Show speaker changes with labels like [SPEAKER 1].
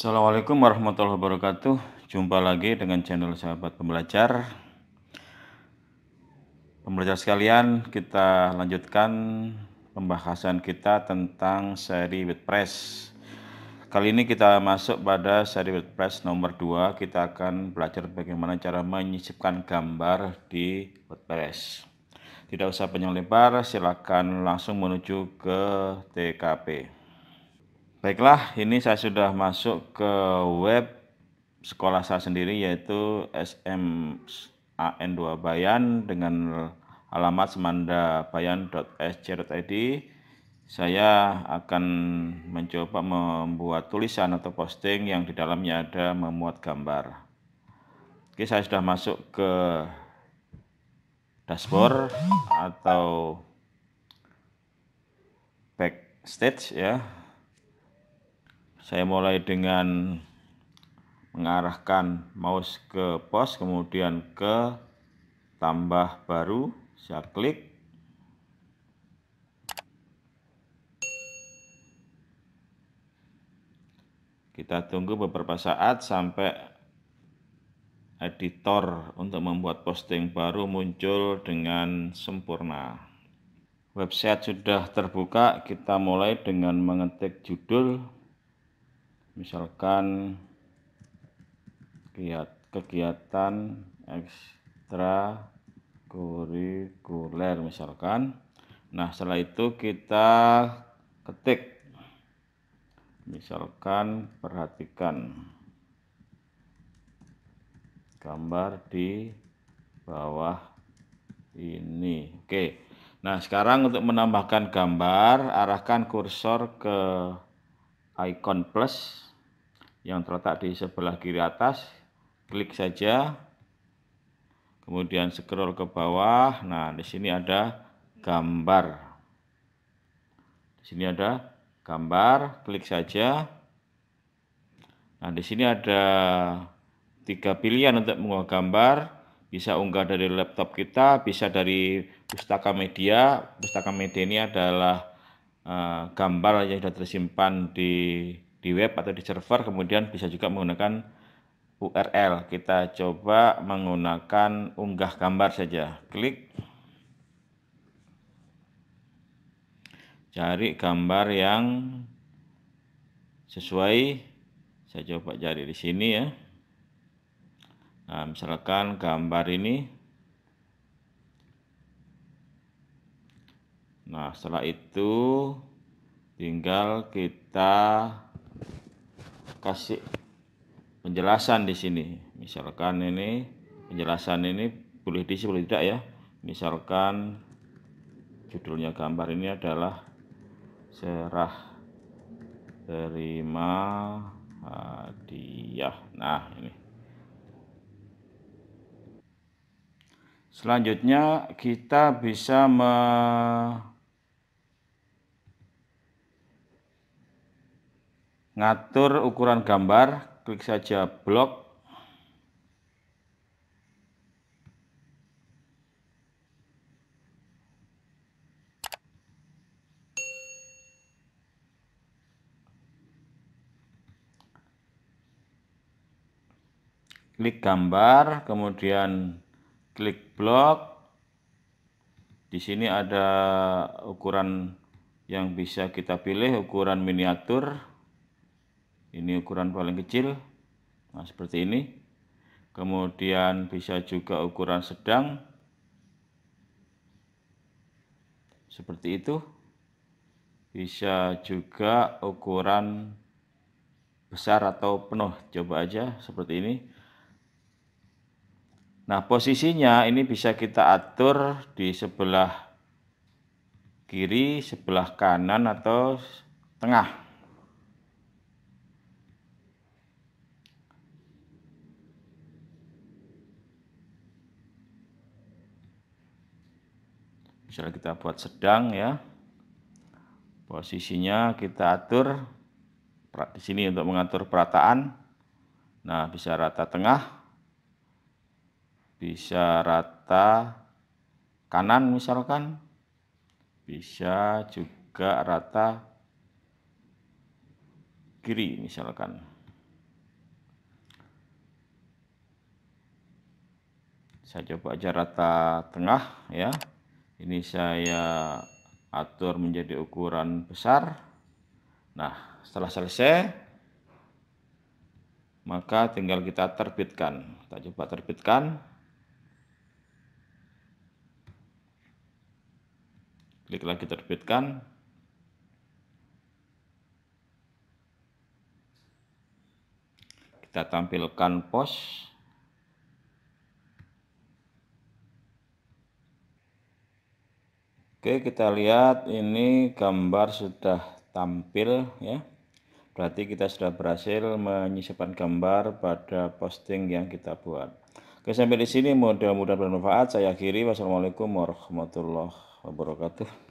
[SPEAKER 1] Assalamualaikum warahmatullahi wabarakatuh. Jumpa lagi dengan channel sahabat pembelajar. Pembelajar sekalian, kita lanjutkan pembahasan kita tentang seri WordPress. Kali ini kita masuk pada seri WordPress nomor 2. Kita akan belajar bagaimana cara menyisipkan gambar di WordPress. Tidak usah panjang lebar, silakan langsung menuju ke TKP. Baiklah, ini saya sudah masuk ke web sekolah saya sendiri yaitu SMAN2 Bayan dengan alamat semandabayan.sc.id. Saya akan mencoba membuat tulisan atau posting yang di dalamnya ada memuat gambar. Oke, saya sudah masuk ke dashboard atau backstage ya saya mulai dengan mengarahkan mouse ke pos, kemudian ke tambah baru, saya klik. Kita tunggu beberapa saat sampai editor untuk membuat posting baru muncul dengan sempurna. Website sudah terbuka, kita mulai dengan mengetik judul misalkan kegiatan ekstra kurikuler misalkan nah setelah itu kita ketik misalkan perhatikan gambar di bawah ini oke nah sekarang untuk menambahkan gambar arahkan kursor ke icon plus yang terletak di sebelah kiri atas. Klik saja. Kemudian scroll ke bawah. Nah, di sini ada gambar. Di sini ada gambar, klik saja. Nah, di sini ada tiga pilihan untuk mengunggah gambar. Bisa unggah dari laptop kita, bisa dari pustaka media. Pustaka media ini adalah Eh, gambar yang sudah tersimpan di di web atau di server kemudian bisa juga menggunakan URL kita coba menggunakan unggah gambar saja klik cari gambar yang sesuai saya coba cari di sini ya nah, misalkan gambar ini Nah, setelah itu tinggal kita kasih penjelasan di sini. Misalkan ini penjelasan ini boleh diisi boleh tidak ya. Misalkan judulnya gambar ini adalah serah terima hadiah. Nah, ini. Selanjutnya kita bisa me ngatur ukuran gambar klik saja blok klik gambar kemudian klik blok di sini ada ukuran yang bisa kita pilih ukuran miniatur ini ukuran paling kecil nah seperti ini kemudian bisa juga ukuran sedang seperti itu bisa juga ukuran besar atau penuh coba aja seperti ini nah posisinya ini bisa kita atur di sebelah kiri sebelah kanan atau tengah misalnya kita buat sedang ya posisinya kita atur di sini untuk mengatur perataan nah bisa rata tengah bisa rata kanan misalkan bisa juga rata kiri misalkan saya coba aja rata tengah ya ini saya atur menjadi ukuran besar nah setelah selesai maka tinggal kita terbitkan kita coba terbitkan klik lagi terbitkan kita tampilkan pos Oke, kita lihat ini gambar sudah tampil ya. Berarti kita sudah berhasil menyisipkan gambar pada posting yang kita buat. Oke, sampai di sini mudah-mudahan bermanfaat. Saya akhiri. Wassalamualaikum warahmatullahi wabarakatuh.